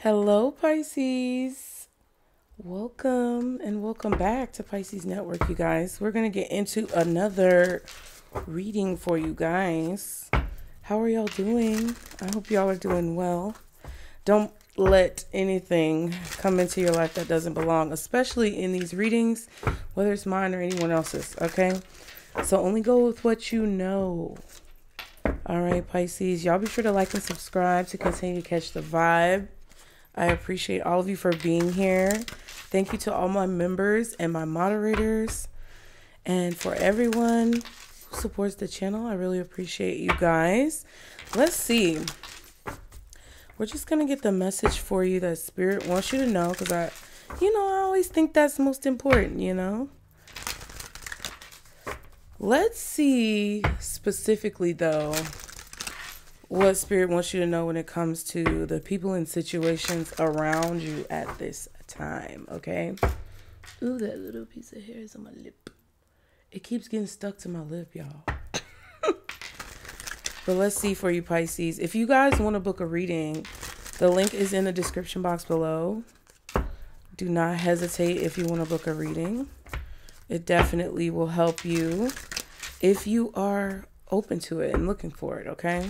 Hello, Pisces. Welcome and welcome back to Pisces Network, you guys. We're going to get into another reading for you guys. How are y'all doing? I hope y'all are doing well. Don't let anything come into your life that doesn't belong, especially in these readings, whether it's mine or anyone else's, okay? So only go with what you know. All right, Pisces, y'all be sure to like and subscribe to continue to catch the vibe. I appreciate all of you for being here. Thank you to all my members and my moderators and for everyone who supports the channel. I really appreciate you guys. Let's see. We're just going to get the message for you that Spirit wants you to know because I, you know, I always think that's most important, you know? Let's see specifically, though what spirit wants you to know when it comes to the people and situations around you at this time, okay? Ooh, that little piece of hair is on my lip. It keeps getting stuck to my lip, y'all. but let's see for you, Pisces. If you guys want to book a reading, the link is in the description box below. Do not hesitate if you want to book a reading. It definitely will help you if you are open to it and looking for it, okay?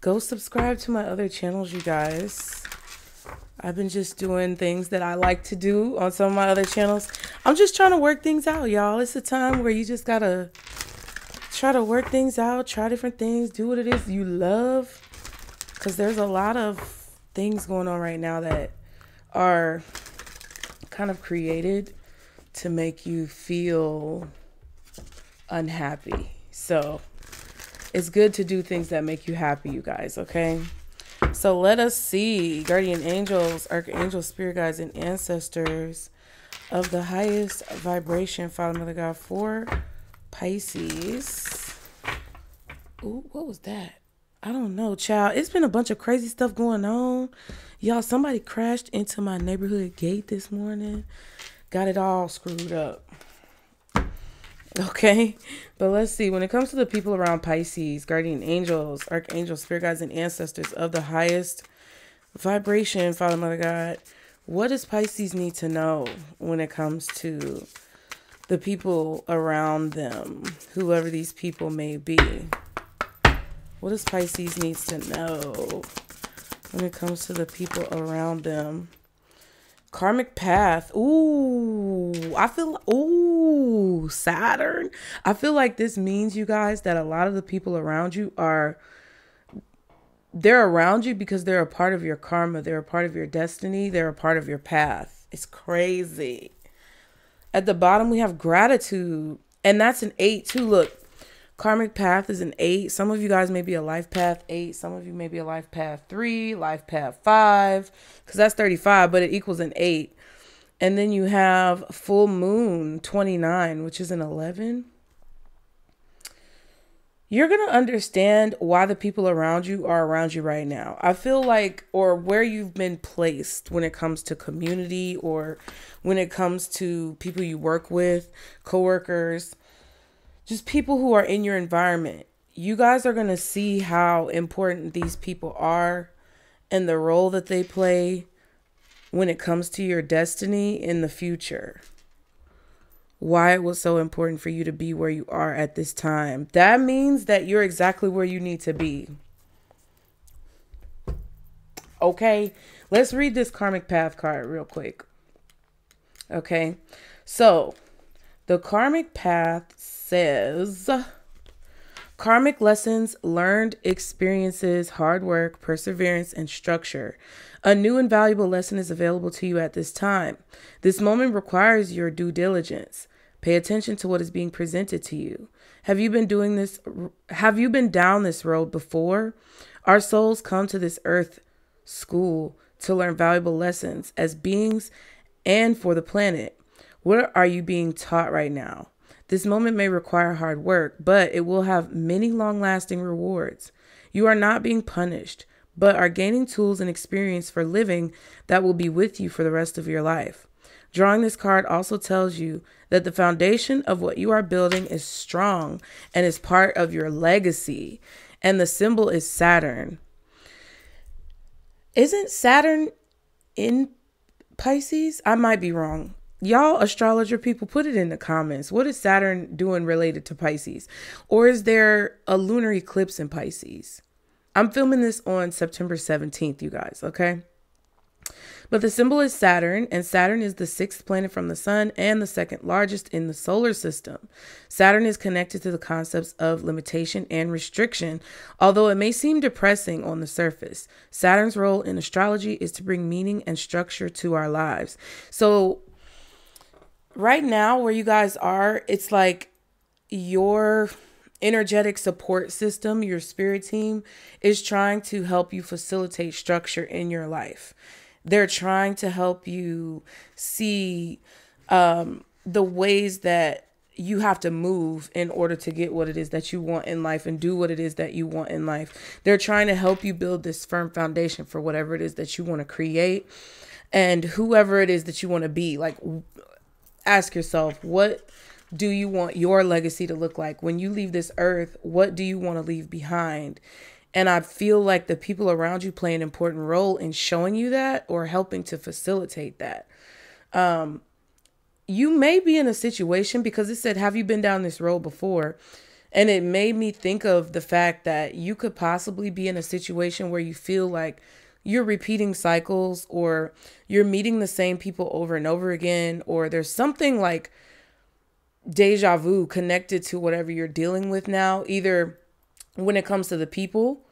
go subscribe to my other channels, you guys. I've been just doing things that I like to do on some of my other channels. I'm just trying to work things out, y'all. It's a time where you just gotta try to work things out, try different things, do what it is you love. Because there's a lot of things going on right now that are kind of created to make you feel unhappy. So it's good to do things that make you happy, you guys, okay? So let us see, guardian angels, archangels, spirit guides, and ancestors of the highest vibration, Father, Mother, God, for Pisces. Ooh, what was that? I don't know, child. It's been a bunch of crazy stuff going on. Y'all, somebody crashed into my neighborhood gate this morning. Got it all screwed up. Okay. But let's see. When it comes to the people around Pisces, guardian angels, archangels, spirit guides, and ancestors of the highest vibration, Father, Mother, God, what does Pisces need to know when it comes to the people around them, whoever these people may be? What does Pisces needs to know when it comes to the people around them? Karmic path. Ooh, I feel ooh, Saturn. I feel like this means you guys that a lot of the people around you are they're around you because they're a part of your karma, they're a part of your destiny, they're a part of your path. It's crazy. At the bottom we have gratitude, and that's an 8 too. Look, Karmic path is an eight. Some of you guys may be a life path eight. Some of you may be a life path three, life path five, because that's 35, but it equals an eight. And then you have full moon 29, which is an 11. You're going to understand why the people around you are around you right now. I feel like, or where you've been placed when it comes to community or when it comes to people you work with, coworkers just people who are in your environment. You guys are going to see how important these people are and the role that they play when it comes to your destiny in the future. Why it was so important for you to be where you are at this time. That means that you're exactly where you need to be. Okay, let's read this karmic path card real quick. Okay, so the karmic path says karmic lessons, learned experiences, hard work, perseverance, and structure. A new and valuable lesson is available to you at this time. This moment requires your due diligence. Pay attention to what is being presented to you. Have you been doing this? Have you been down this road before? Our souls come to this earth school to learn valuable lessons as beings and for the planet. What are you being taught right now? This moment may require hard work, but it will have many long lasting rewards. You are not being punished, but are gaining tools and experience for living that will be with you for the rest of your life. Drawing this card also tells you that the foundation of what you are building is strong and is part of your legacy. And the symbol is Saturn. Isn't Saturn in Pisces? I might be wrong y'all astrologer people put it in the comments what is saturn doing related to pisces or is there a lunar eclipse in pisces i'm filming this on september 17th you guys okay but the symbol is Saturn, and Saturn is the sixth planet from the sun and the second largest in the solar system. Saturn is connected to the concepts of limitation and restriction, although it may seem depressing on the surface. Saturn's role in astrology is to bring meaning and structure to our lives. So, right now where you guys are, it's like your energetic support system, your spirit team is trying to help you facilitate structure in your life. They're trying to help you see um, the ways that you have to move in order to get what it is that you want in life and do what it is that you want in life. They're trying to help you build this firm foundation for whatever it is that you want to create and whoever it is that you want to be. Like ask yourself what do you want your legacy to look like when you leave this earth what do you want to leave behind and i feel like the people around you play an important role in showing you that or helping to facilitate that um, you may be in a situation because it said have you been down this road before and it made me think of the fact that you could possibly be in a situation where you feel like you're repeating cycles or you're meeting the same people over and over again or there's something like deja vu connected to whatever you're dealing with now either when it comes to the people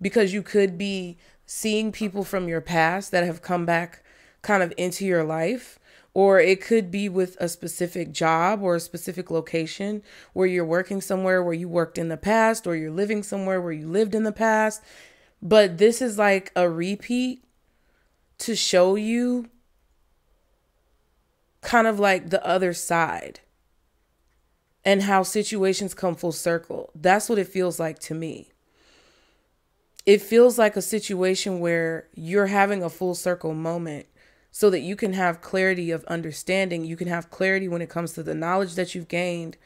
because you could be seeing people from your past that have come back kind of into your life or it could be with a specific job or a specific location where you're working somewhere where you worked in the past or you're living somewhere where you lived in the past but this is like a repeat to show you kind of like the other side and how situations come full circle. That's what it feels like to me. It feels like a situation where you're having a full circle moment so that you can have clarity of understanding. You can have clarity when it comes to the knowledge that you've gained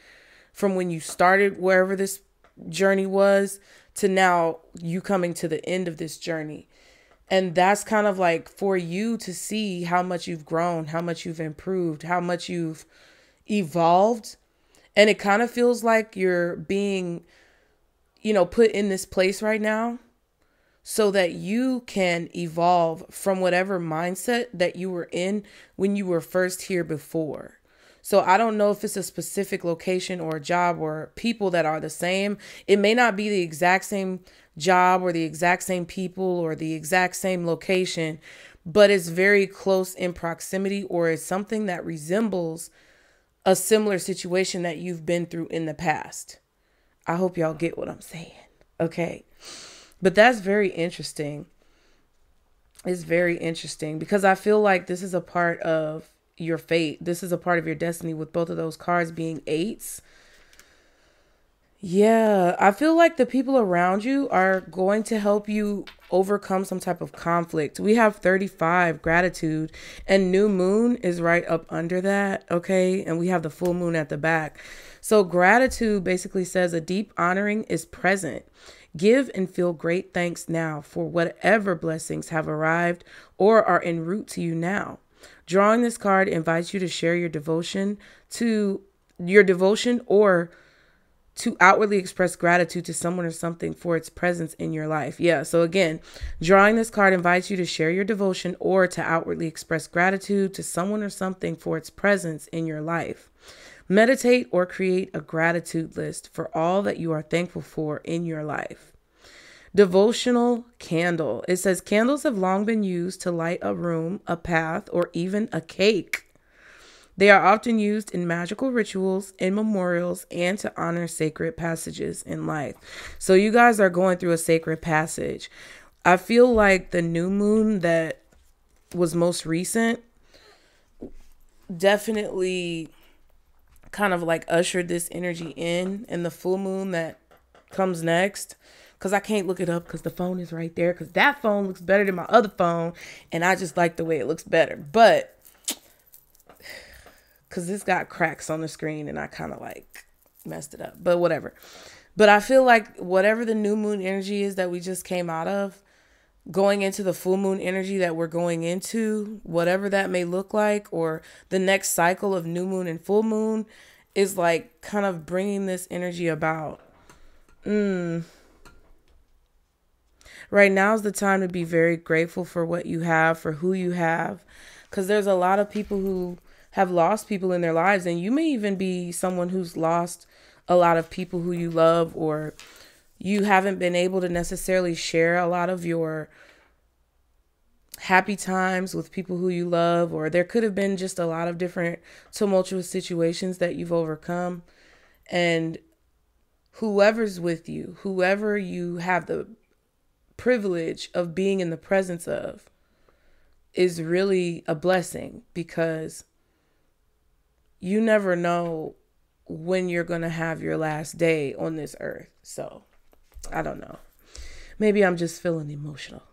from when you started wherever this journey was to now you coming to the end of this journey. And that's kind of like for you to see how much you've grown, how much you've improved, how much you've evolved. And it kind of feels like you're being, you know, put in this place right now so that you can evolve from whatever mindset that you were in when you were first here before. So I don't know if it's a specific location or a job or people that are the same. It may not be the exact same job or the exact same people or the exact same location, but it's very close in proximity or it's something that resembles a similar situation that you've been through in the past. I hope y'all get what I'm saying. Okay. But that's very interesting. It's very interesting because I feel like this is a part of your fate. This is a part of your destiny with both of those cards being eights. Yeah, I feel like the people around you are going to help you overcome some type of conflict. We have 35 gratitude and new moon is right up under that, okay? And we have the full moon at the back. So gratitude basically says a deep honoring is present. Give and feel great thanks now for whatever blessings have arrived or are en route to you now. Drawing this card invites you to share your devotion to your devotion or to outwardly express gratitude to someone or something for its presence in your life. Yeah, so again, drawing this card invites you to share your devotion or to outwardly express gratitude to someone or something for its presence in your life. Meditate or create a gratitude list for all that you are thankful for in your life. Devotional candle. It says candles have long been used to light a room, a path, or even a cake. They are often used in magical rituals, in memorials, and to honor sacred passages in life. So, you guys are going through a sacred passage. I feel like the new moon that was most recent definitely kind of like ushered this energy in, and the full moon that comes next because I can't look it up because the phone is right there because that phone looks better than my other phone and I just like the way it looks better. But because this got cracks on the screen and I kind of like messed it up, but whatever. But I feel like whatever the new moon energy is that we just came out of, going into the full moon energy that we're going into, whatever that may look like, or the next cycle of new moon and full moon is like kind of bringing this energy about. Mm, Right now is the time to be very grateful for what you have, for who you have, because there's a lot of people who have lost people in their lives, and you may even be someone who's lost a lot of people who you love, or you haven't been able to necessarily share a lot of your happy times with people who you love, or there could have been just a lot of different tumultuous situations that you've overcome. And whoever's with you, whoever you have the privilege of being in the presence of is really a blessing because you never know when you're going to have your last day on this earth. So, I don't know. Maybe I'm just feeling emotional.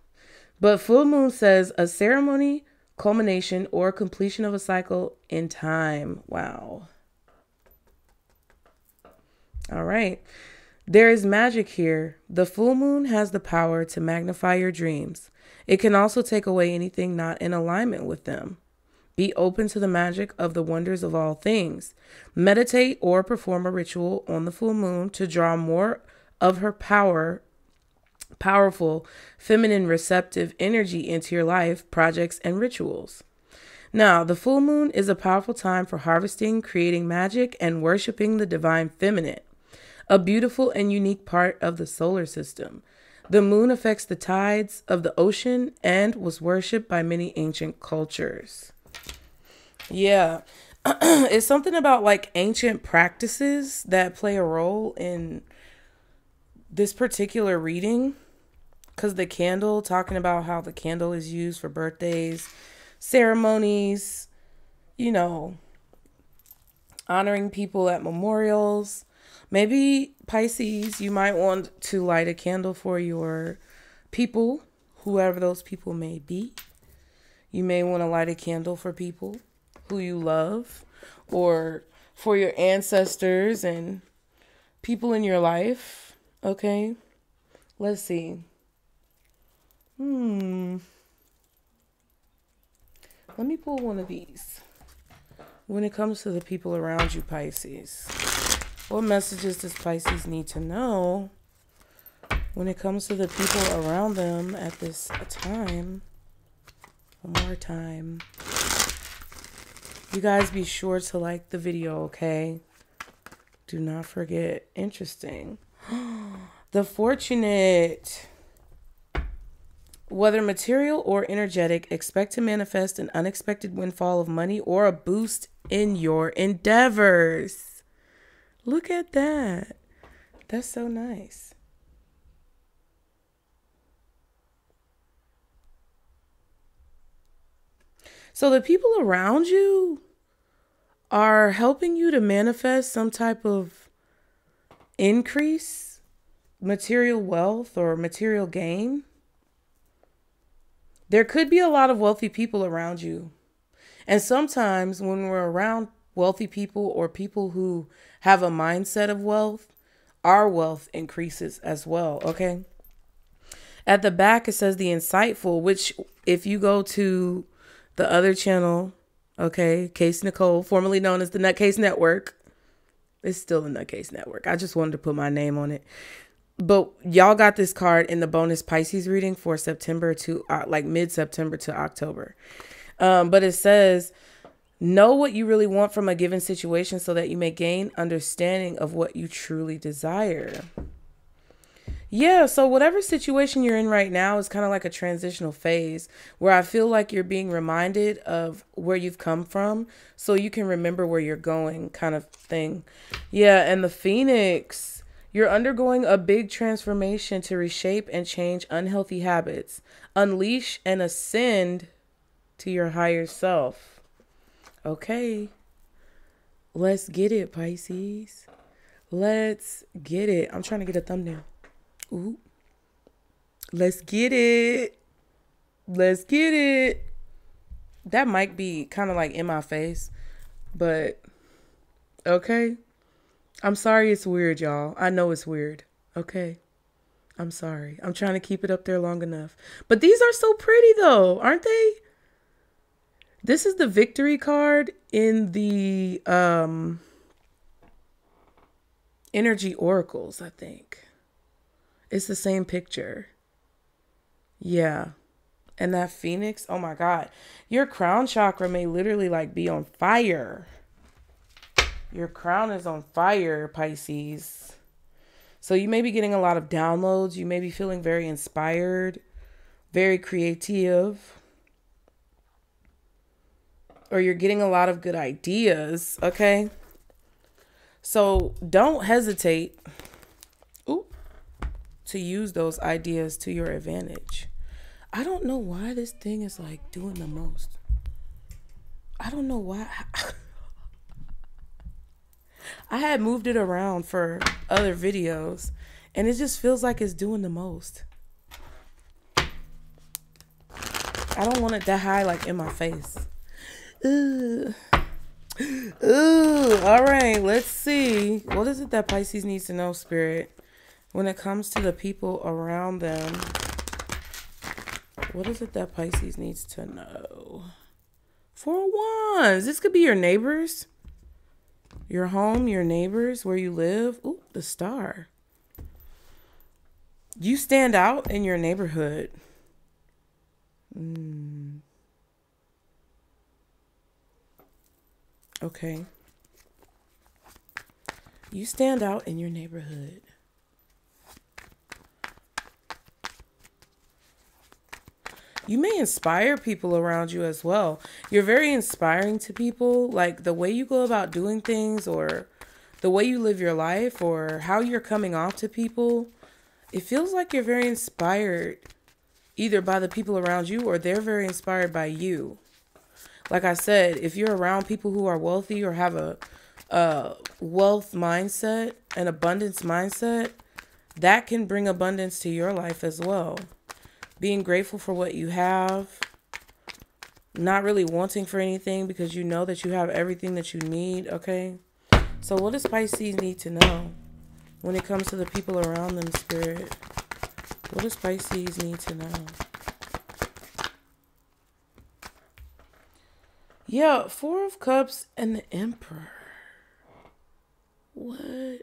But full moon says a ceremony, culmination, or completion of a cycle in time. Wow. All right. There is magic here. The full moon has the power to magnify your dreams. It can also take away anything not in alignment with them. Be open to the magic of the wonders of all things. Meditate or perform a ritual on the full moon to draw more of her power, powerful, feminine, receptive energy into your life, projects, and rituals. Now, the full moon is a powerful time for harvesting, creating magic, and worshiping the divine feminine a beautiful and unique part of the solar system. The moon affects the tides of the ocean and was worshipped by many ancient cultures. Yeah. it's something about like ancient practices that play a role in this particular reading because the candle talking about how the candle is used for birthdays ceremonies you know honoring people at memorials Maybe Pisces, you might want to light a candle for your people, whoever those people may be. You may want to light a candle for people who you love or for your ancestors and people in your life. Okay. Let's see. Hmm. Let me pull one of these. When it comes to the people around you, Pisces. What messages does Pisces need to know when it comes to the people around them at this time? One more time. You guys be sure to like the video, okay? Do not forget. Interesting. the fortunate. Whether material or energetic, expect to manifest an unexpected windfall of money or a boost in your endeavors. Look at that. That's so nice. So the people around you are helping you to manifest some type of increase, material wealth, or material gain. There could be a lot of wealthy people around you. And sometimes when we're around wealthy people or people who have a mindset of wealth, our wealth increases as well. Okay. At the back, it says the insightful, which if you go to the other channel, okay, Case Nicole, formerly known as the Nutcase Network, it's still the Nutcase Network. I just wanted to put my name on it. But y'all got this card in the bonus Pisces reading for September to uh, like mid September to October. Um, but it says Know what you really want from a given situation so that you may gain understanding of what you truly desire. Yeah, so whatever situation you're in right now is kind of like a transitional phase where I feel like you're being reminded of where you've come from so you can remember where you're going, kind of thing. Yeah, and the Phoenix, you're undergoing a big transformation to reshape and change unhealthy habits, unleash and ascend to your higher self. Okay. Let's get it, Pisces. Let's get it. I'm trying to get a thumbnail. Ooh. Let's get it. Let's get it. That might be kind of like in my face, but okay. I'm sorry it's weird, y'all. I know it's weird. Okay. I'm sorry. I'm trying to keep it up there long enough. But these are so pretty, though, aren't they? This is the victory card in the um, energy oracles, I think. It's the same picture. Yeah. And that phoenix, oh my God. Your crown chakra may literally like be on fire. Your crown is on fire, Pisces. So you may be getting a lot of downloads. You may be feeling very inspired, very creative or you're getting a lot of good ideas, okay? So don't hesitate ooh, to use those ideas to your advantage. I don't know why this thing is like doing the most. I don't know why. I had moved it around for other videos and it just feels like it's doing the most. I don't want it that high like in my face. Ooh. Ooh. All right. Let's see. What is it that Pisces needs to know, Spirit? When it comes to the people around them, what is it that Pisces needs to know? Four wands. This could be your neighbors, your home, your neighbors, where you live. Ooh, the star. You stand out in your neighborhood. Hmm. Okay. You stand out in your neighborhood. you may inspire people around you as well. You're very inspiring to people. Like the way you go about doing things, or the way you live your life, or how you're coming off to people, it feels like you're very inspired either by the people around you or they're very inspired by you like I said, if you're around people who are wealthy or have a, a wealth mindset, an abundance mindset, that can bring abundance to your life as well. Being grateful for what you have, not really wanting for anything because you know that you have everything that you need, okay? So what does Pisces need to know when it comes to the people around them, Spirit? What does Pisces need to know? Yeah, Four of Cups and the Emperor. What?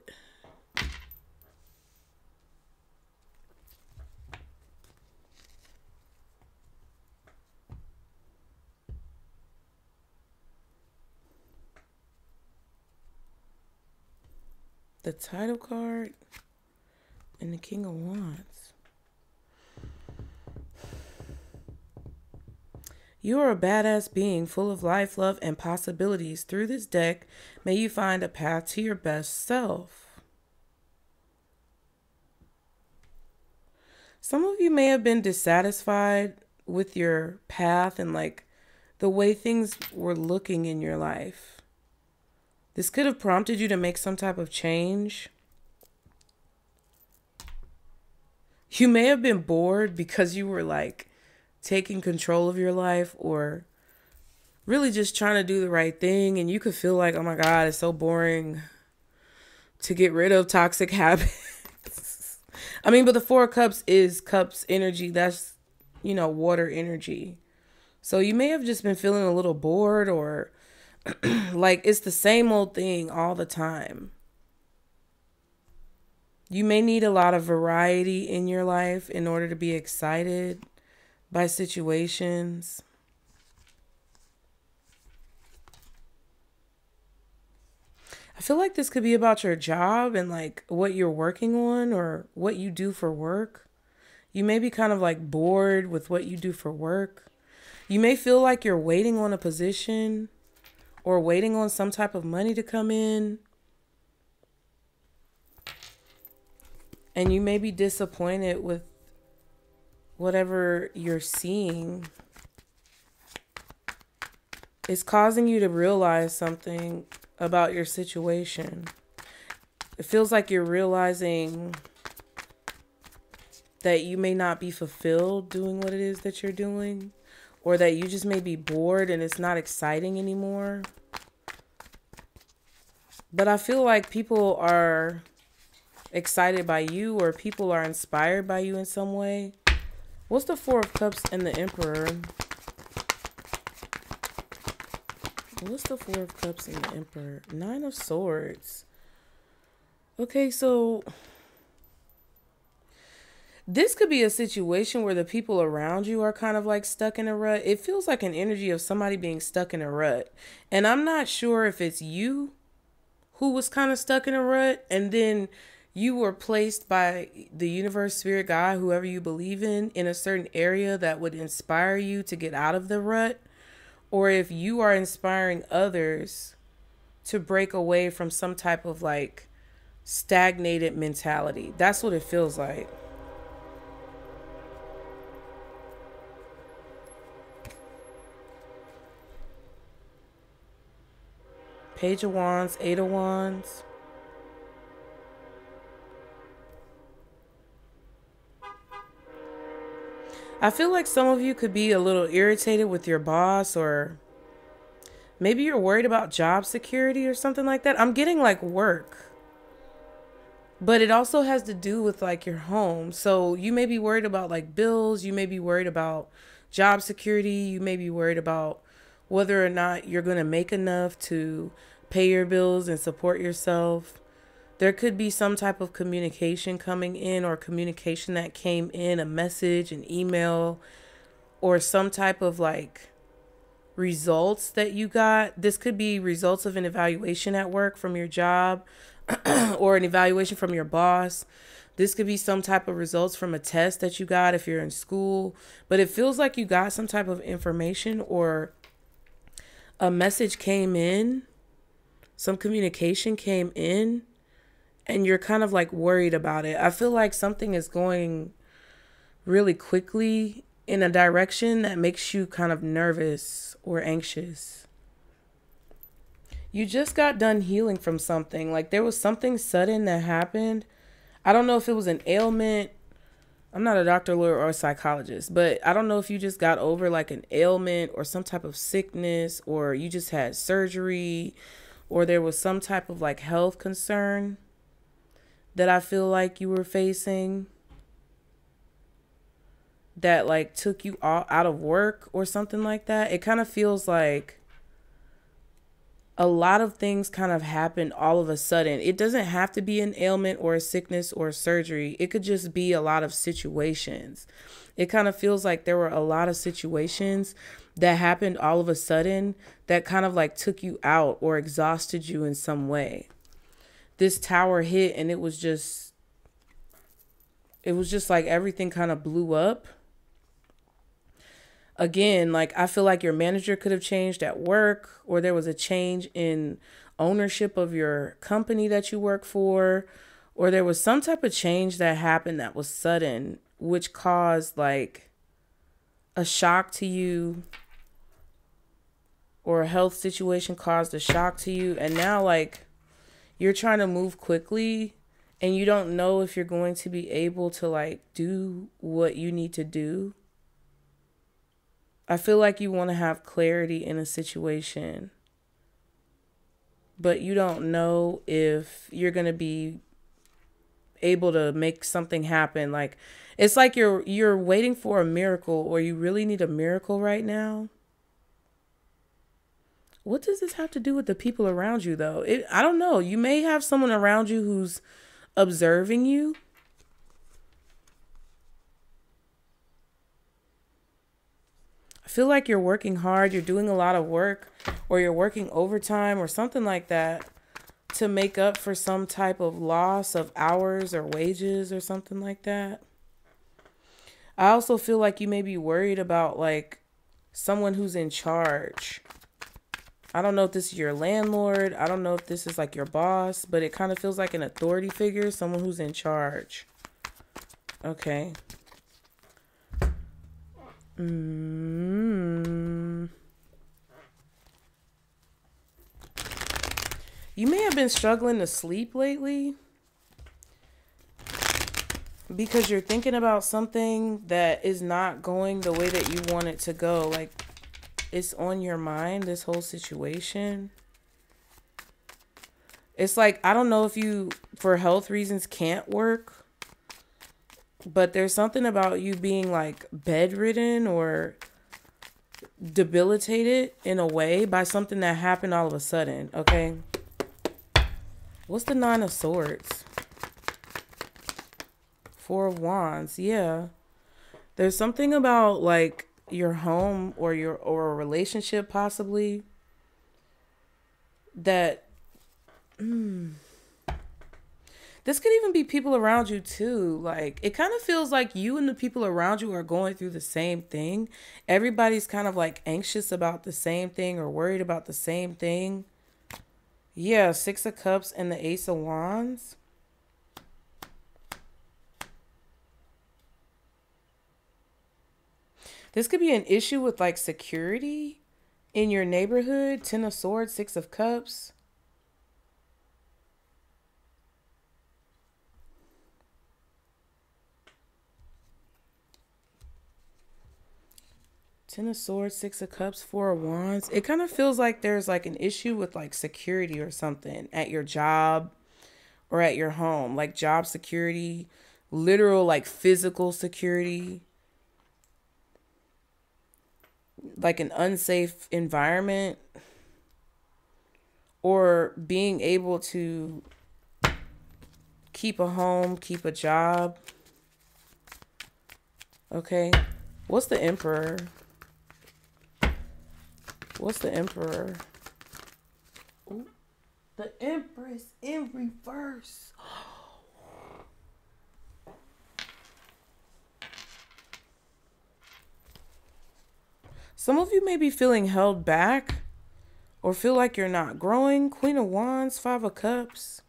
The title card and the King of Wands. You are a badass being full of life, love, and possibilities. Through this deck, may you find a path to your best self. Some of you may have been dissatisfied with your path and like the way things were looking in your life. This could have prompted you to make some type of change. You may have been bored because you were like taking control of your life or really just trying to do the right thing and you could feel like, "Oh my god, it's so boring to get rid of toxic habits." I mean, but the 4 cups is cups energy. That's, you know, water energy. So you may have just been feeling a little bored or like it's the same old thing all the time. You may need a lot of variety in your life in order to be excited by situations. I feel like this could be about your job and like what you're working on or what you do for work. You may be kind of like bored with what you do for work. You may feel like you're waiting on a position or waiting on some type of money to come in. And you may be disappointed with whatever you're seeing is causing you to realize something about your situation. It feels like you're realizing that you may not be fulfilled doing what it is that you're doing, or that you just may be bored and it's not exciting anymore. But I feel like people are excited by you, or people are inspired by you in some way What's the Four of Cups and the Emperor? What's the Four of Cups and the Emperor? Nine of Swords. Okay, so this could be a situation where the people around you are kind of like stuck in a rut. It feels like an energy of somebody being stuck in a rut. And I'm not sure if it's you who was kind of stuck in a rut and then you were placed by the universe, spirit, God, whoever you believe in, in a certain area that would inspire you to get out of the rut, or if you are inspiring others to break away from some type of like stagnated mentality. That's what it feels like. Page of Wands, Eight of Wands. I feel like some of you could be a little irritated with your boss or maybe you're worried about job security or something like that. I'm getting like work. But it also has to do with like your home. So you may be worried about like bills, you may be worried about job security, you may be worried about whether or not you're going to make enough to pay your bills and support yourself there could be some type of communication coming in or communication that came in a message an email or some type of like results that you got this could be results of an evaluation at work from your job or an evaluation from your boss this could be some type of results from a test that you got if you're in school but it feels like you got some type of information or a message came in some communication came in and you're kind of like worried about it. I feel like something is going really quickly in a direction that makes you kind of nervous or anxious. You just got done healing from something. Like there was something sudden that happened. I don't know if it was an ailment. I'm not a doctor, lawyer, or a psychologist, but I don't know if you just got over like an ailment or some type of sickness or you just had surgery or there was some type of like health concern that I feel like you were facing that like took you all out of work or something like that. It kind of feels like a lot of things kind of happen all of a sudden. It doesn't have to be an ailment or a sickness or a surgery. It could just be a lot of situations. It kind of feels like there were a lot of situations that happened all of a sudden that kind of like took you out or exhausted you in some way this tower hit and it was just it was just like everything kind of blew up again like i feel like your manager could have changed at work or there was a change in ownership of your company that you work for or there was some type of change that happened that was sudden which caused like a shock to you or a health situation caused a shock to you and now like you're trying to move quickly and you don't know if you're going to be able to like do what you need to do. I feel like you want to have clarity in a situation, but you don't know if you're going to be able to make something happen like it's like you're you're waiting for a miracle or you really need a miracle right now what does this have to do with the people around you, though? It, I don't know. You may have someone around you who's observing you. I feel like you're working hard, you're doing a lot of work, or you're working overtime or something like that to make up for some type of loss of hours or wages or something like that. I also feel like you may be worried about like someone who's in charge I don't know if this is your landlord. I don't know if this is like your boss, but it kind of feels like an authority figure, someone who's in charge. Okay. Mm. You may have been struggling to sleep lately because you're thinking about something that is not going the way that you want it to go. Like it's on your mind, this whole situation. It's like, I don't know if you, for health reasons, can't work. But there's something about you being like bedridden or debilitated in a way by something that happened all of a sudden, okay? What's the Nine of Swords? Four of Wands, yeah. There's something about like your home or your or a relationship possibly that mm, this could even be people around you too like it kind of feels like you and the people around you are going through the same thing everybody's kind of like anxious about the same thing or worried about the same thing yeah six of cups and the ace of wands This could be an issue with like security in your neighborhood. Ten of Swords, Six of Cups. Ten of Swords, Six of Cups, Four of Wands. It kind of feels like there's like an issue with like security or something at your job or at your home, like job security, literal, like physical security like an unsafe environment or being able to keep a home, keep a job. Okay. What's the emperor? What's the emperor? Ooh, the empress in reverse. Some of you may be feeling held back or feel like you're not growing. Queen of Wands, Five of Cups.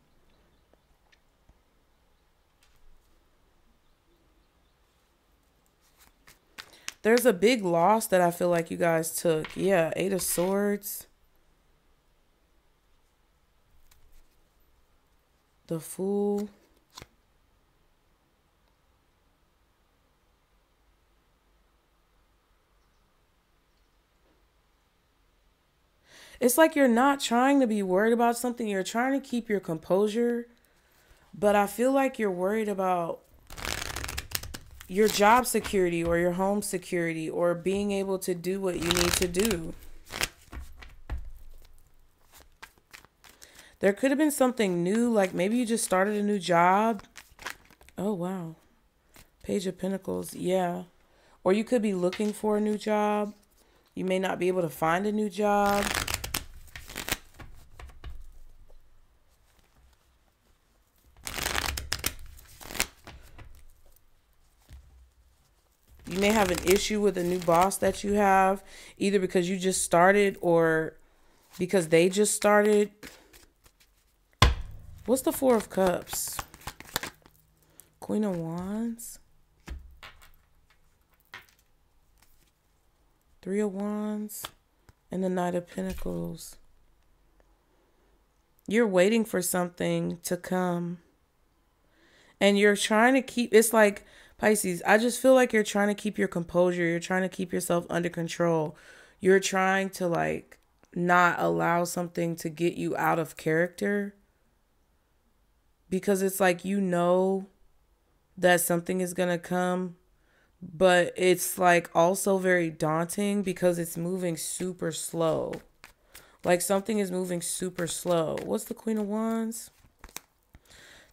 There's a big loss that I feel like you guys took. Yeah, Eight of Swords. The Fool. it's like you're not trying to be worried about something. You're trying to keep your composure, but I feel like you're worried about your job security or your home security or being able to do what you need to do. There could have been something new, like maybe you just started a new job. Oh, wow. Page of Pentacles, yeah. Or you could be looking for a new job. You may not be able to find a new job. You may have an issue with a new boss that you have, either because you just started or because they just started. What's the Four of Cups? Queen of Wands? Three of Wands? And the Knight of Pentacles. You're waiting for something to come. And you're trying to keep, it's like Pisces, I just feel like you're trying to keep your composure. You're trying to keep yourself under control. You're trying to like not allow something to get you out of character because it's like you know that something is going to come but it's like also very daunting because it's moving super slow like something is moving super slow what's the queen of wands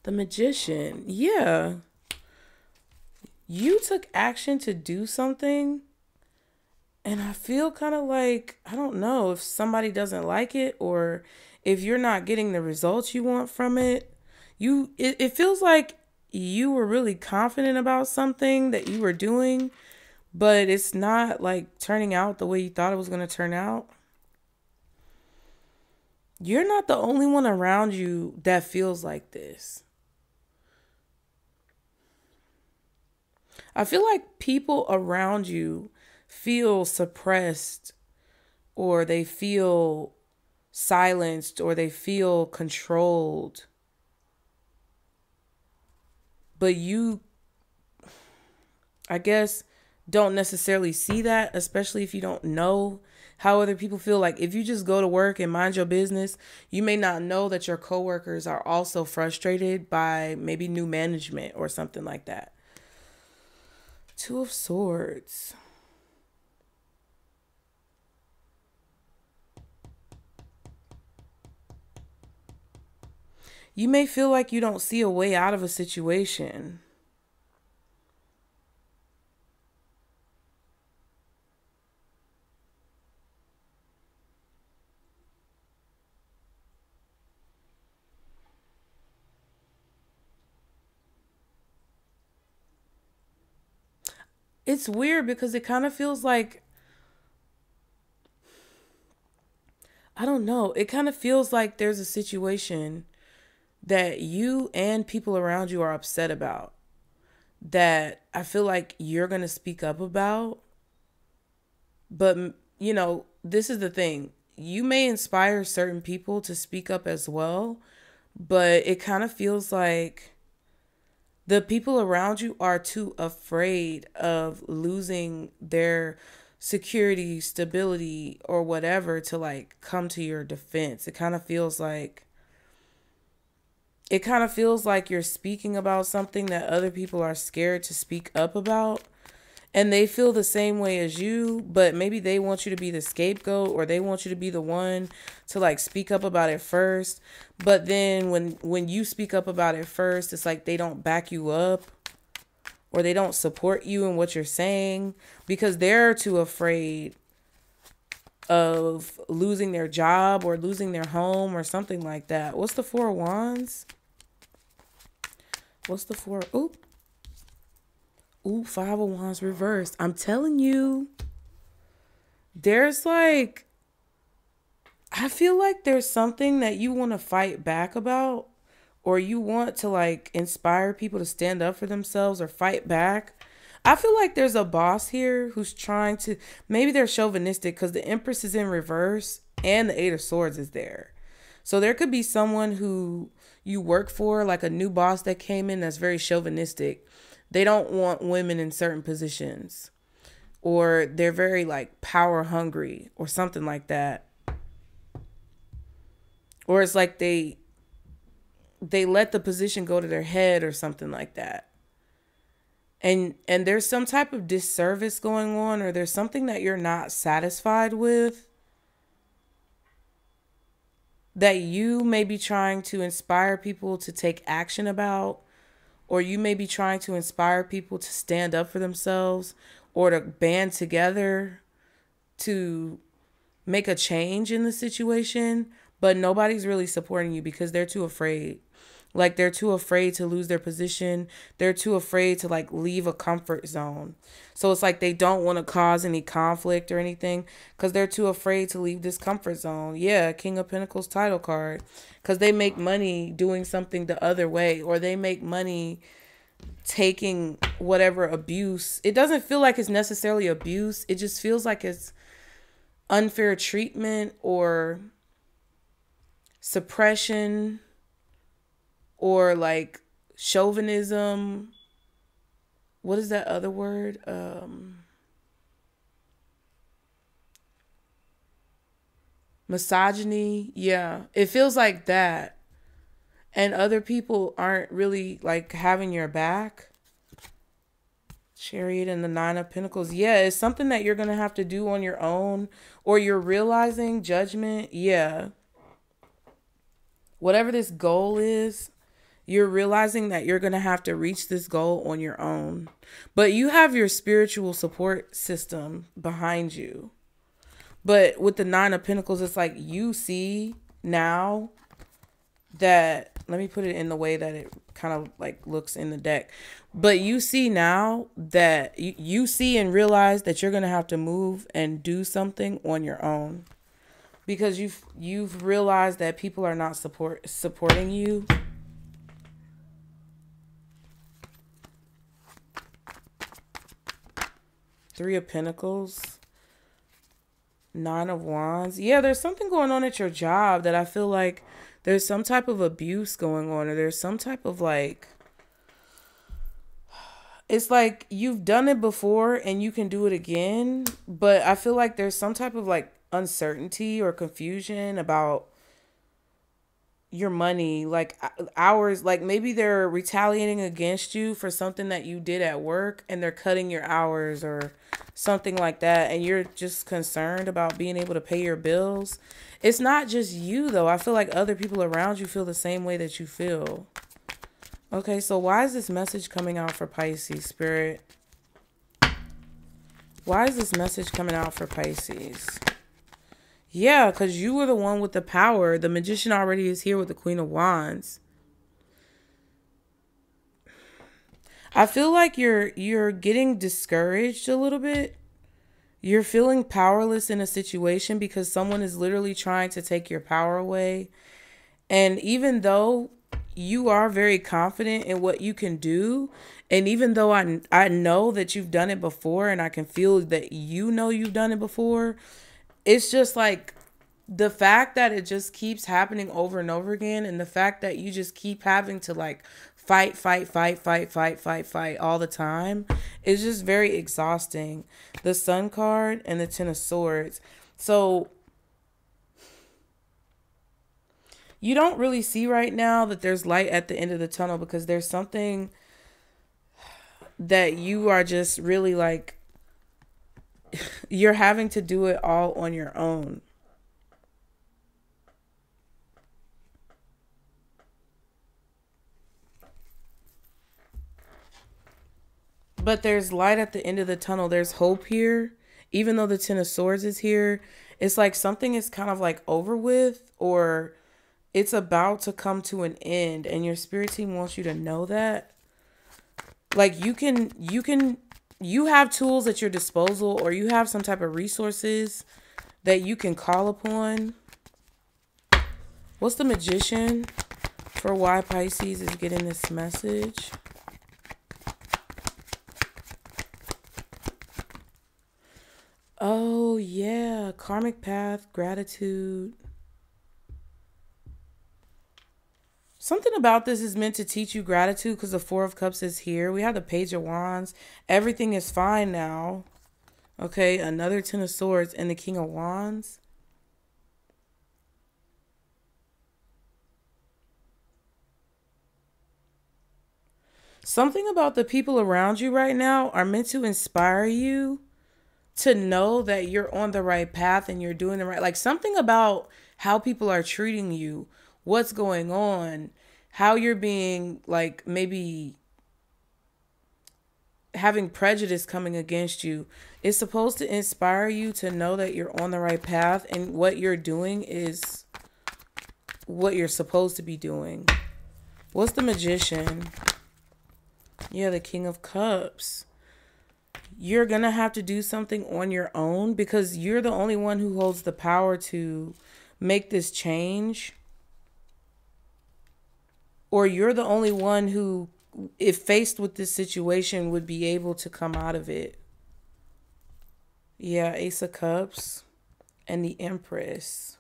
the magician yeah you took action to do something and I feel kind of like I don't know if somebody doesn't like it or if you're not getting the results you want from it. You it, it feels like you were really confident about something that you were doing, but it's not like turning out the way you thought it was going to turn out. You're not the only one around you that feels like this. I feel like people around you feel suppressed or they feel silenced or they feel controlled. But you, I guess, don't necessarily see that, especially if you don't know how other people feel. Like if you just go to work and mind your business, you may not know that your coworkers are also frustrated by maybe new management or something like that. Two of Swords. You may feel like you don't see a way out of a situation. it's weird because it kind of feels like I don't know. It kind of feels like there's a situation that you and people around you are upset about that I feel like you're going to speak up about. But, you know, this is the thing you may inspire certain people to speak up as well, but it kind of feels like the people around you are too afraid of losing their security, stability, or whatever to like come to your defense. It kind of feels like it kind of feels like you're speaking about something that other people are scared to speak up about and they feel the same way as you, but maybe they want you to be the scapegoat or they want you to be the one to like speak up about it first. But then when when you speak up about it first, it's like they don't back you up or they don't support you in what you're saying because they're too afraid of losing their job or losing their home or something like that. What's the four wands? What's the four? Oop. Ooh, Five of oh Wands reversed. I'm telling you, there's like, I feel like there's something that you want to fight back about, or you want to like inspire people to stand up for themselves or fight back. I feel like there's a boss here who's trying to, maybe they're chauvinistic because the Empress is in reverse and the Eight of Swords is there. So there could be someone who you work for, like a new boss that came in that's very chauvinistic they don't want women in certain positions or they're very like power hungry or something like that or it's like they they let the position go to their head or something like that and and there's some type of disservice going on or there's something that you're not satisfied with that you may be trying to inspire people to take action about or you may be trying to inspire people to stand up for themselves or to band together to make a change in the situation, but nobody's really supporting you because they're too afraid like they're too afraid to lose their position. They're too afraid to like leave a comfort zone. So it's like they don't want to cause any conflict or anything because they're too afraid to leave this comfort zone. Yeah, King of Pentacles title card. Because they make money doing something the other way or they make money taking whatever abuse. It doesn't feel like it's necessarily abuse, it just feels like it's unfair treatment or suppression or like chauvinism. What is that other word? Um, misogyny. Yeah, it feels like that. And other people aren't really like having your back. Chariot and the Nine of Pentacles. Yeah, it's something that you're going to have to do on your own or you're realizing judgment. Yeah. Whatever this goal is, you're realizing that you're going to have to reach this goal on your own. But you have your spiritual support system behind you. But with the Nine of Pentacles, it's like you see now that, let me put it in the way that it kind of like looks in the deck. But you see now that you, you see and realize that you're going to have to move and do something on your own because you've you've realized that people are not support supporting you Three of Pentacles. Nine of Wands. Yeah, there's something going on at your job that I feel like there's some type of abuse going on or there's some type of like it's like you've done it before and you can do it again, but I feel like there's some type of like uncertainty or confusion about your money like uh, hours like maybe they're retaliating against you for something that you did at work and they're cutting your hours or something like that and you're just concerned about being able to pay your bills it's not just you though i feel like other people around you feel the same way that you feel okay so why is this message coming out for pisces spirit why is this message coming out for pisces yeah, because you were the one with the power. The magician already is here with the Queen of Wands. I feel like you're you're getting discouraged a little bit. You're feeling powerless in a situation because someone is literally trying to take your power away. And even though you are very confident in what you can do, and even though I I know that you've done it before and I can feel that you know you've done it before, it's just like the fact that it just keeps happening over and over again and the fact that you just keep having to like fight fight fight fight fight fight fight all the time is just very exhausting the sun card and the ten of swords so you don't really see right now that there's light at the end of the tunnel because there's something that you are just really like you're having to do it all on your own. But there's light at the end of the tunnel. There's hope here. Even though the Ten of Swords is here, it's like something is kind of like over with or it's about to come to an end and your spirit team wants you to know that like you can you can you have tools at your disposal or you have some type of resources that you can call upon. What's the magician for why Pisces is getting this message? Oh, yeah. Karmic path, gratitude. Something about this is meant to teach you gratitude because the Four of Cups is here. We have the Page of Wands. Everything is fine now. Okay, another Ten of Swords and the King of Wands. Something about the people around you right now are meant to inspire you to know that you're on the right path and you're doing the right. Like something about how people are treating you what's going on, how you're being like maybe having prejudice coming against you. It's supposed to inspire you to know that you're on the right path and what you're doing is what you're supposed to be doing. What's the magician? Yeah, the king of cups. You're going to have to do something on your own because you're the only one who holds the power to make this change or you're the only one who if faced with this situation would be able to come out of it yeah ace of cups and the empress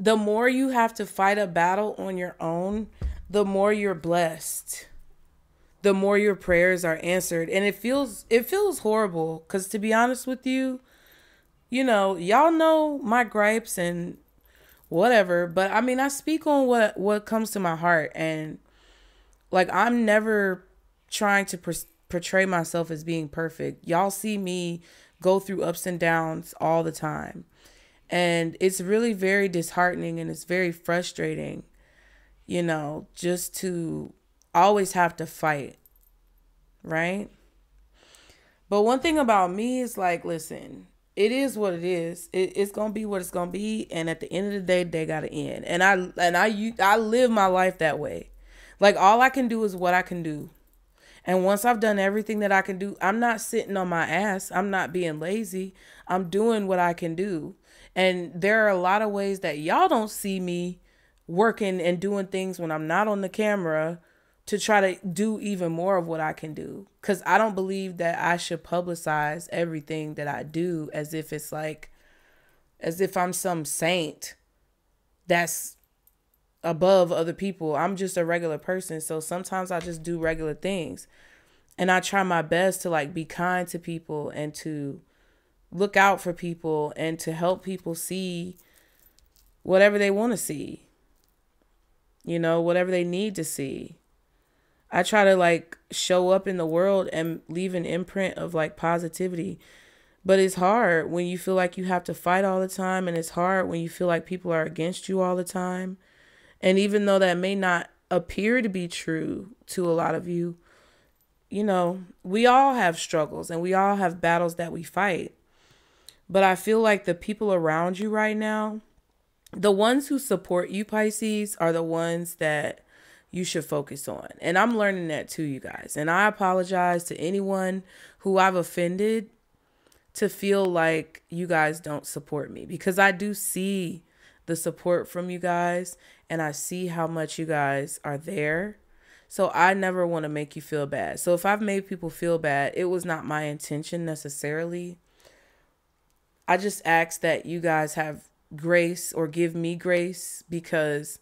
the more you have to fight a battle on your own the more you're blessed the more your prayers are answered and it feels it feels horrible because to be honest with you you know, y'all know my gripes and whatever, but I mean, I speak on what what comes to my heart and like I'm never trying to per- portray myself as being perfect. Y'all see me go through ups and downs all the time. And it's really very disheartening and it's very frustrating, you know, just to always have to fight, right? But one thing about me is like, listen, it is what it is. It, it's gonna be what it's gonna be, and at the end of the day, they gotta end. And I and I I live my life that way. Like all I can do is what I can do. And once I've done everything that I can do, I'm not sitting on my ass. I'm not being lazy. I'm doing what I can do. And there are a lot of ways that y'all don't see me working and doing things when I'm not on the camera to try to do even more of what I can do. Because I don't believe that I should publicize everything that I do as if it's like, as if I'm some saint that's above other people. I'm just a regular person. So sometimes I just do regular things. And I try my best to like be kind to people and to look out for people and to help people see whatever they want to see, you know, whatever they need to see. I try to like show up in the world and leave an imprint of like positivity. But it's hard when you feel like you have to fight all the time, and it's hard when you feel like people are against you all the time. And even though that may not appear to be true to a lot of you, you know, we all have struggles and we all have battles that we fight. But I feel like the people around you right now, the ones who support you, Pisces, are the ones that you should focus on. And I'm learning that too, you guys. And I apologize to anyone who I've offended to feel like you guys don't support me because I do see the support from you guys and I see how much you guys are there. So I never want to make you feel bad. So if I've made people feel bad, it was not my intention necessarily. I just ask that you guys have grace or give me grace because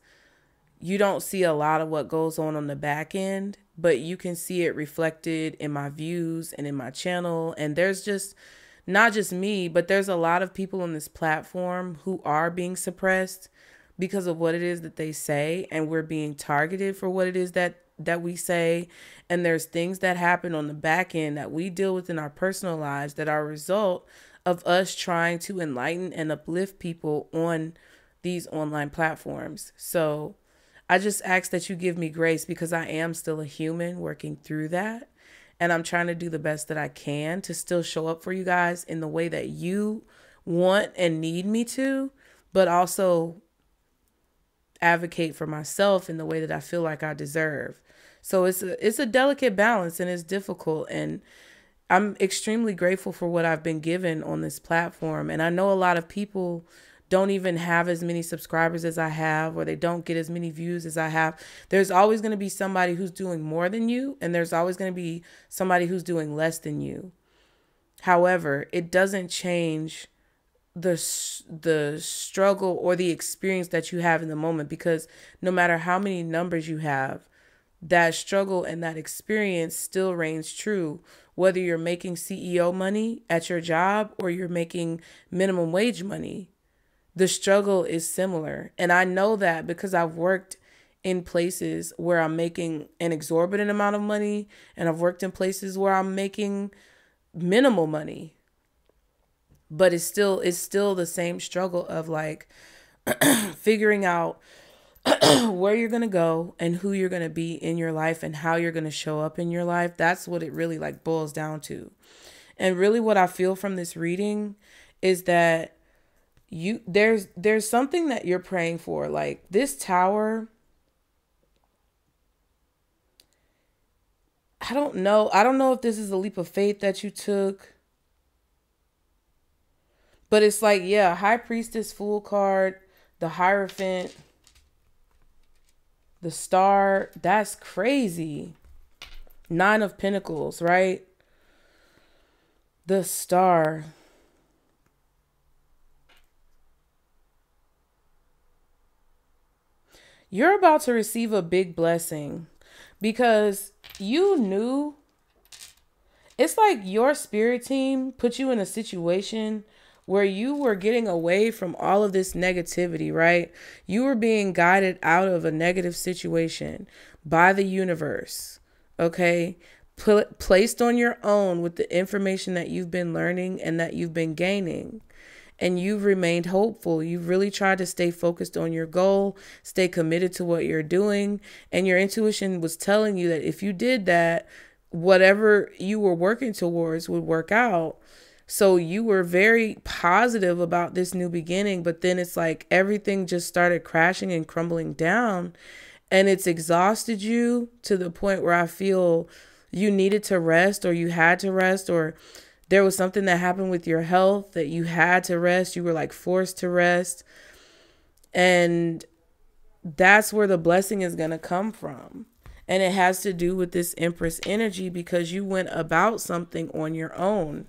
you don't see a lot of what goes on on the back end, but you can see it reflected in my views and in my channel. And there's just not just me, but there's a lot of people on this platform who are being suppressed because of what it is that they say and we're being targeted for what it is that that we say and there's things that happen on the back end that we deal with in our personal lives that are a result of us trying to enlighten and uplift people on these online platforms. So I just ask that you give me grace because I am still a human working through that. And I'm trying to do the best that I can to still show up for you guys in the way that you want and need me to, but also advocate for myself in the way that I feel like I deserve. So it's a, it's a delicate balance and it's difficult and I'm extremely grateful for what I've been given on this platform and I know a lot of people don't even have as many subscribers as I have, or they don't get as many views as I have, there's always going to be somebody who's doing more than you, and there's always going to be somebody who's doing less than you. However, it doesn't change the the struggle or the experience that you have in the moment because no matter how many numbers you have, that struggle and that experience still reigns true whether you're making CEO money at your job or you're making minimum wage money the struggle is similar. And I know that because I've worked in places where I'm making an exorbitant amount of money and I've worked in places where I'm making minimal money. But it's still it's still the same struggle of like figuring out where you're going to go and who you're going to be in your life and how you're going to show up in your life. That's what it really like boils down to. And really what I feel from this reading is that you there's there's something that you're praying for like this tower I don't know. I don't know if this is a leap of faith that you took. But it's like, yeah, High Priestess Fool card, the Hierophant, the Star. That's crazy. Nine of Pentacles, right? The Star. you're about to receive a big blessing because you knew it's like your spirit team put you in a situation where you were getting away from all of this negativity, right? You were being guided out of a negative situation by the universe, okay? placed on your own with the information that you've been learning and that you've been gaining and you've remained hopeful. You've really tried to stay focused on your goal, stay committed to what you're doing. And your intuition was telling you that if you did that, whatever you were working towards would work out. So you were very positive about this new beginning, but then it's like everything just started crashing and crumbling down. And it's exhausted you to the point where I feel you needed to rest or you had to rest or there was something that happened with your health that you had to rest, you were like forced to rest. And that's where the blessing is going to come from. And it has to do with this Empress energy because you went about something on your own.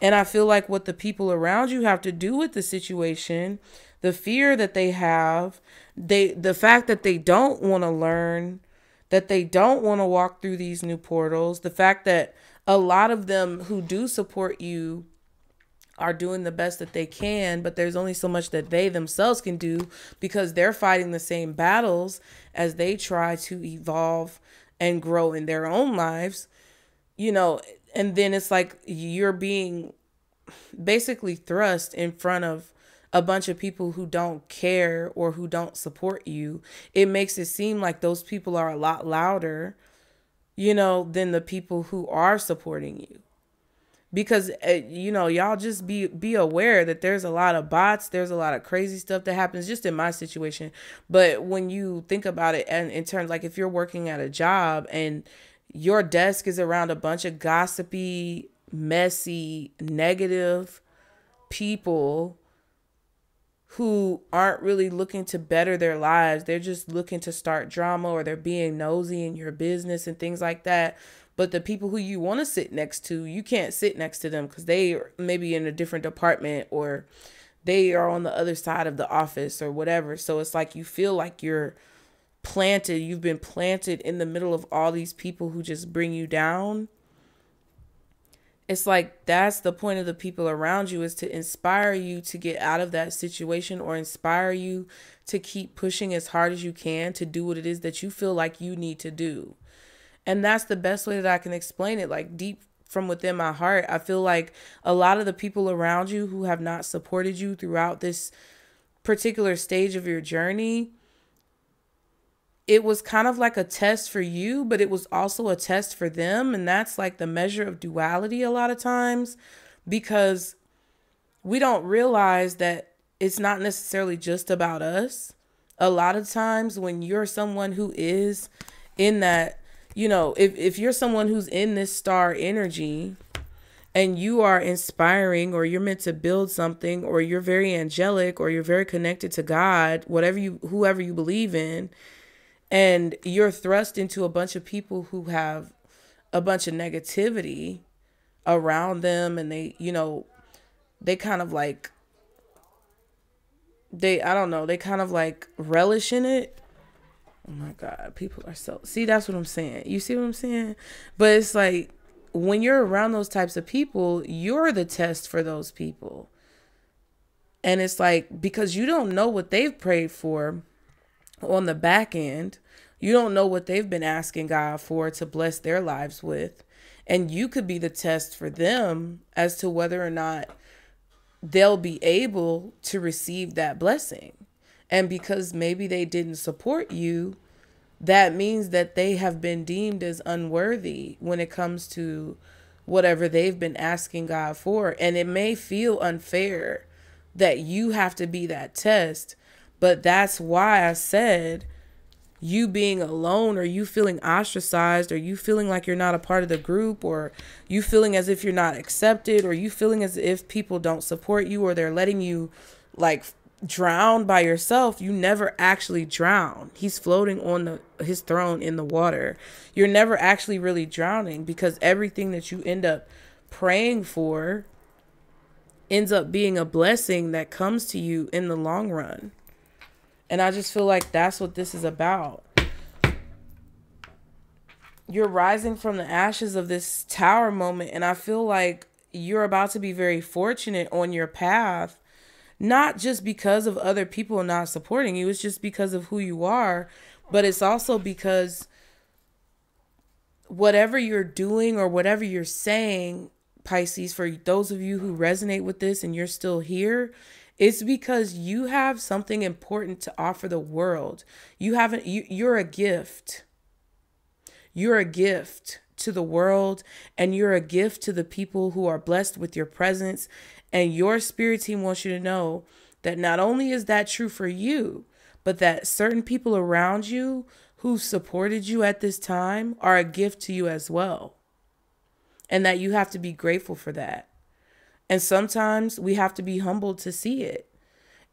And I feel like what the people around you have to do with the situation, the fear that they have, they the fact that they don't want to learn, that they don't want to walk through these new portals, the fact that a lot of them who do support you are doing the best that they can, but there's only so much that they themselves can do because they're fighting the same battles as they try to evolve and grow in their own lives, you know. And then it's like you're being basically thrust in front of a bunch of people who don't care or who don't support you. It makes it seem like those people are a lot louder you know, than the people who are supporting you. Because uh, you know, y'all just be be aware that there's a lot of bots, there's a lot of crazy stuff that happens just in my situation. But when you think about it and in terms like if you're working at a job and your desk is around a bunch of gossipy, messy, negative people who aren't really looking to better their lives. They're just looking to start drama or they're being nosy in your business and things like that. But the people who you want to sit next to, you can't sit next to them because they may be in a different department or they are on the other side of the office or whatever. So it's like you feel like you're planted, you've been planted in the middle of all these people who just bring you down it's like that's the point of the people around you is to inspire you to get out of that situation or inspire you to keep pushing as hard as you can to do what it is that you feel like you need to do. And that's the best way that I can explain it. Like deep from within my heart, I feel like a lot of the people around you who have not supported you throughout this particular stage of your journey, it was kind of like a test for you, but it was also a test for them. And that's like the measure of duality a lot of times because we don't realize that it's not necessarily just about us. A lot of times when you're someone who is in that, you know, if, if you're someone who's in this star energy and you are inspiring or you're meant to build something or you're very angelic or you're very connected to God, whatever you whoever you believe in, and you're thrust into a bunch of people who have a bunch of negativity around them and they you know they kind of like they i don't know they kind of like relish in it oh my god people are so see that's what i'm saying you see what i'm saying but it's like when you're around those types of people you're the test for those people and it's like because you don't know what they've prayed for on the back end, you don't know what they've been asking God for to bless their lives with. And you could be the test for them as to whether or not they'll be able to receive that blessing. And because maybe they didn't support you, that means that they have been deemed as unworthy when it comes to whatever they've been asking God for. And it may feel unfair that you have to be that test but that's why I said you being alone or you feeling ostracized or you feeling like you're not a part of the group or you feeling as if you're not accepted or you feeling as if people don't support you or they're letting you like drown by yourself you never actually drown he's floating on the his throne in the water you're never actually really drowning because everything that you end up praying for ends up being a blessing that comes to you in the long run and I just feel like that's what this is about. You're rising from the ashes of this tower moment, and I feel like you're about to be very fortunate on your path, not just because of other people not supporting you, it's just because of who you are, but it's also because whatever you're doing or whatever you're saying, Pisces, for those of you who resonate with this and you're still here, it's because you have something important to offer the world. You haven't you you're a gift. You're a gift to the world and you're a gift to the people who are blessed with your presence and your spirit team wants you to know that not only is that true for you, but that certain people around you who supported you at this time are a gift to you as well. And that you have to be grateful for that. And sometimes we have to be humbled to see it.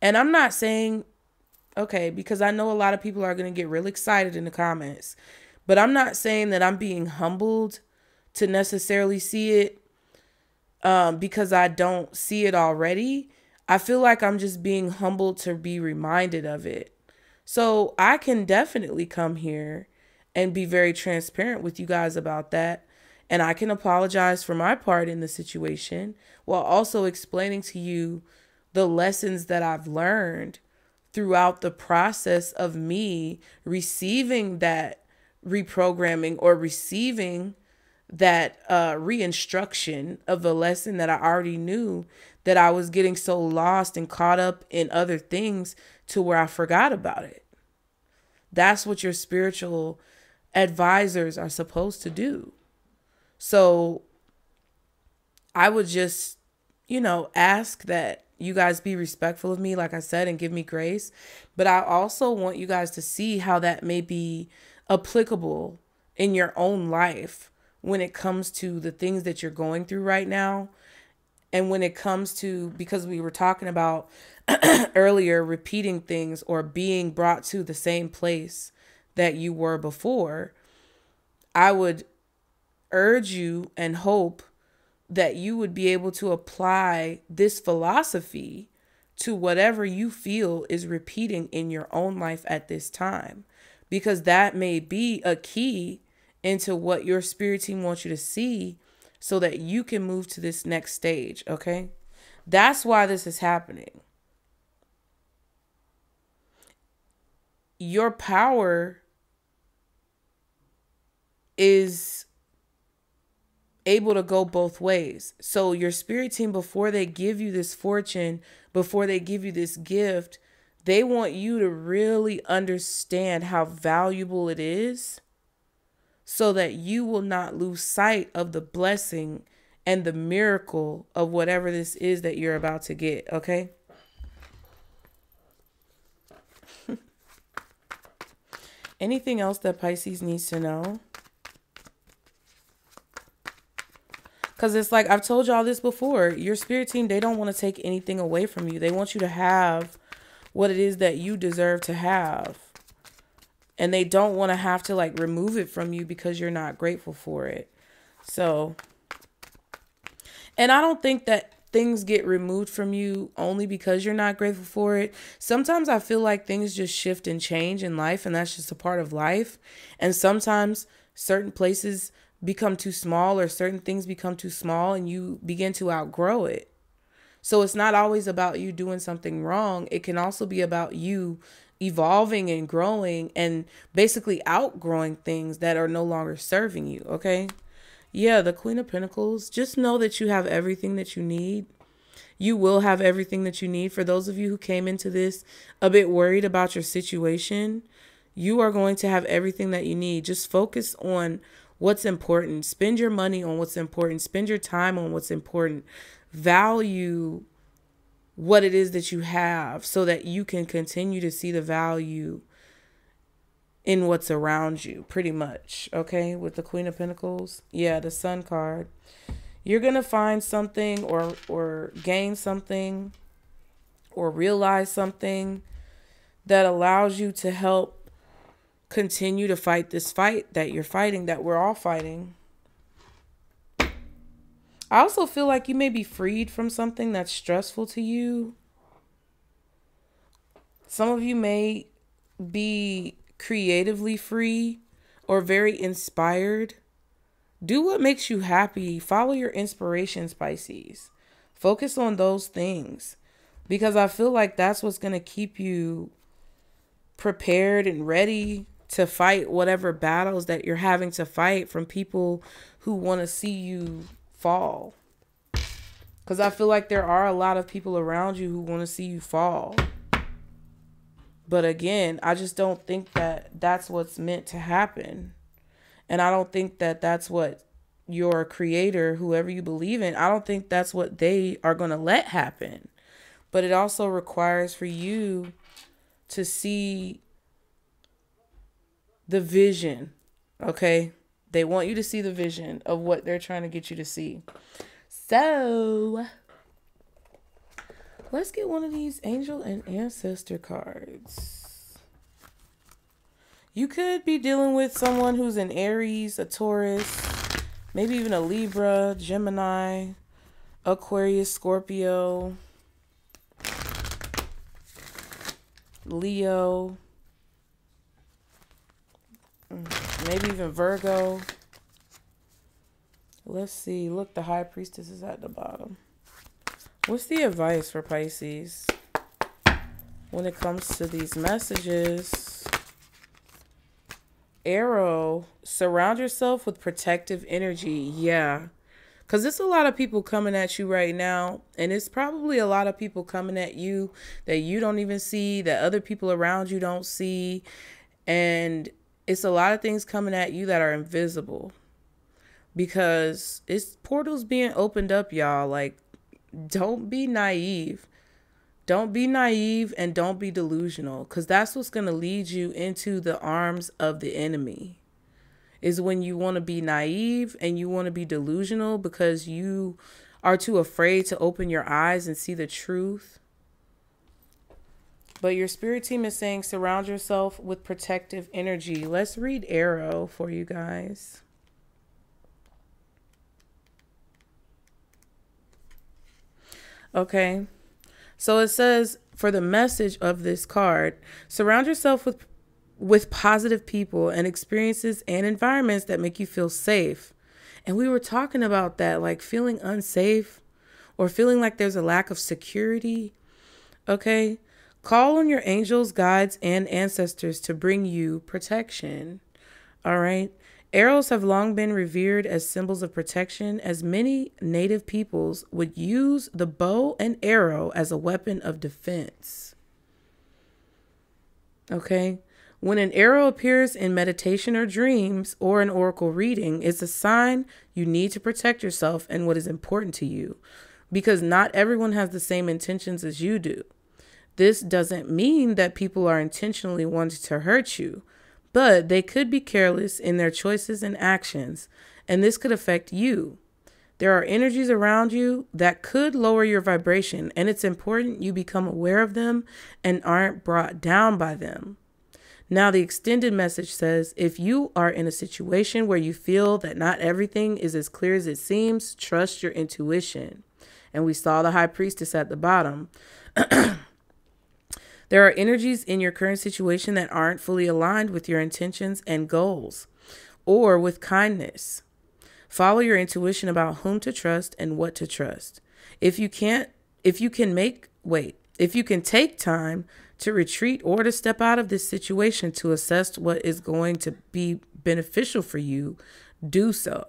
And I'm not saying, okay, because I know a lot of people are going to get real excited in the comments, but I'm not saying that I'm being humbled to necessarily see it um, because I don't see it already. I feel like I'm just being humbled to be reminded of it. So I can definitely come here and be very transparent with you guys about that and I can apologize for my part in the situation while also explaining to you the lessons that I've learned throughout the process of me receiving that reprogramming or receiving that uh, reinstruction of a lesson that I already knew that I was getting so lost and caught up in other things to where I forgot about it. That's what your spiritual advisors are supposed to do. So I would just, you know, ask that you guys be respectful of me, like I said, and give me grace. But I also want you guys to see how that may be applicable in your own life when it comes to the things that you're going through right now. And when it comes to, because we were talking about earlier, repeating things or being brought to the same place that you were before, I would urge you and hope that you would be able to apply this philosophy to whatever you feel is repeating in your own life at this time, because that may be a key into what your spirit team wants you to see so that you can move to this next stage, okay? That's why this is happening. Your power is able to go both ways. So your spirit team before they give you this fortune, before they give you this gift, they want you to really understand how valuable it is so that you will not lose sight of the blessing and the miracle of whatever this is that you're about to get, okay? Anything else that Pisces needs to know? Because it's like, I've told y'all this before. Your spirit team, they don't want to take anything away from you. They want you to have what it is that you deserve to have. And they don't want to have to like remove it from you because you're not grateful for it. So, and I don't think that things get removed from you only because you're not grateful for it. Sometimes I feel like things just shift and change in life, and that's just a part of life. And sometimes certain places become too small or certain things become too small and you begin to outgrow it. So it's not always about you doing something wrong. It can also be about you evolving and growing and basically outgrowing things that are no longer serving you, okay? Yeah, the Queen of Pentacles, just know that you have everything that you need. You will have everything that you need. For those of you who came into this a bit worried about your situation, you are going to have everything that you need. Just focus on what's important. Spend your money on what's important. Spend your time on what's important. Value what it is that you have so that you can continue to see the value in what's around you, pretty much. Okay, with the Queen of Pentacles. Yeah, the Sun card. You're going to find something or or gain something or realize something that allows you to help continue to fight this fight that you're fighting, that we're all fighting. I also feel like you may be freed from something that's stressful to you. Some of you may be creatively free or very inspired. Do what makes you happy. Follow your inspiration, Pisces. Focus on those things because I feel like that's what's going to keep you prepared and ready to fight whatever battles that you're having to fight from people who want to see you fall. Because I feel like there are a lot of people around you who want to see you fall. But again, I just don't think that that's what's meant to happen. And I don't think that that's what your creator, whoever you believe in, I don't think that's what they are going to let happen. But it also requires for you to see the vision, okay? They want you to see the vision of what they're trying to get you to see. So, let's get one of these angel and ancestor cards. You could be dealing with someone who's an Aries, a Taurus, maybe even a Libra, Gemini, Aquarius, Scorpio, Leo, maybe even Virgo. Let's see. Look, the High Priestess is at the bottom. What's the advice for Pisces when it comes to these messages? Arrow, surround yourself with protective energy. Yeah. Because there's a lot of people coming at you right now. And it's probably a lot of people coming at you that you don't even see, that other people around you don't see. And it's a lot of things coming at you that are invisible because it's portals being opened up, y'all. Like, don't be naive. Don't be naive and don't be delusional because that's what's going to lead you into the arms of the enemy. Is when you want to be naive and you want to be delusional because you are too afraid to open your eyes and see the truth but your spirit team is saying surround yourself with protective energy. Let's read Arrow for you guys. Okay. So it says for the message of this card, surround yourself with with positive people and experiences and environments that make you feel safe. And we were talking about that like feeling unsafe or feeling like there's a lack of security. Okay? Call on your angels, guides, and ancestors to bring you protection. All right. Arrows have long been revered as symbols of protection, as many native peoples would use the bow and arrow as a weapon of defense. Okay. When an arrow appears in meditation or dreams or an oracle reading, it's a sign you need to protect yourself and what is important to you because not everyone has the same intentions as you do. This doesn't mean that people are intentionally wanting to hurt you, but they could be careless in their choices and actions, and this could affect you. There are energies around you that could lower your vibration, and it's important you become aware of them and aren't brought down by them. Now, the extended message says if you are in a situation where you feel that not everything is as clear as it seems, trust your intuition. And we saw the high priestess at the bottom. There are energies in your current situation that aren't fully aligned with your intentions and goals or with kindness. Follow your intuition about whom to trust and what to trust. If you can't, if you can make, wait, if you can take time to retreat or to step out of this situation to assess what is going to be beneficial for you, do so.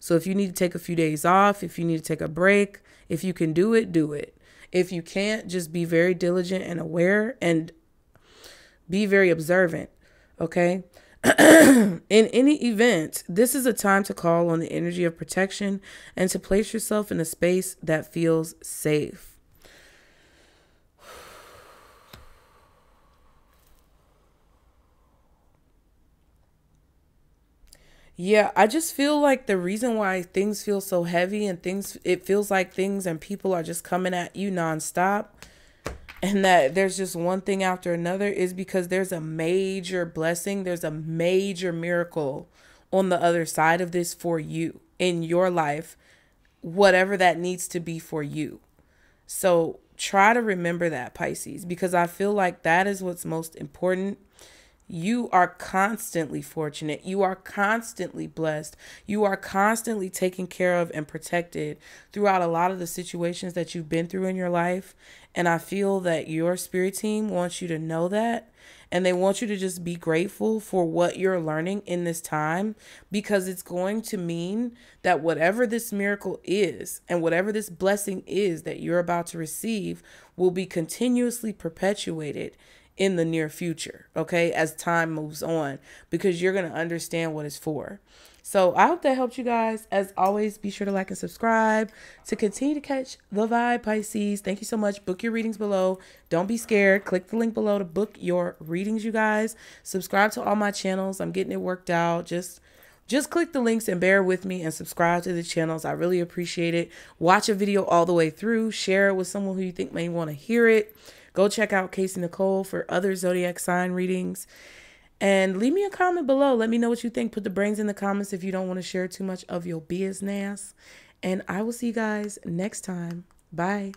So if you need to take a few days off, if you need to take a break, if you can do it, do it. If you can't, just be very diligent and aware and be very observant, okay? in any event, this is a time to call on the energy of protection and to place yourself in a space that feels safe. yeah i just feel like the reason why things feel so heavy and things it feels like things and people are just coming at you nonstop and that there's just one thing after another is because there's a major blessing there's a major miracle on the other side of this for you in your life whatever that needs to be for you so try to remember that pisces because i feel like that is what's most important you are constantly fortunate. You are constantly blessed. You are constantly taken care of and protected throughout a lot of the situations that you've been through in your life. And I feel that your spirit team wants you to know that. And they want you to just be grateful for what you're learning in this time because it's going to mean that whatever this miracle is and whatever this blessing is that you're about to receive will be continuously perpetuated in the near future, okay, as time moves on, because you're going to understand what it's for. So I hope that helped you guys. As always, be sure to like and subscribe to continue to catch the vibe, Pisces. Thank you so much. Book your readings below. Don't be scared. Click the link below to book your readings, you guys. Subscribe to all my channels. I'm getting it worked out. Just just click the links and bear with me and subscribe to the channels. I really appreciate it. Watch a video all the way through. Share it with someone who you think may want to hear it. Go check out Casey Nicole for other zodiac sign readings. And leave me a comment below. Let me know what you think. Put the brains in the comments if you don't want to share too much of your business. And I will see you guys next time. Bye.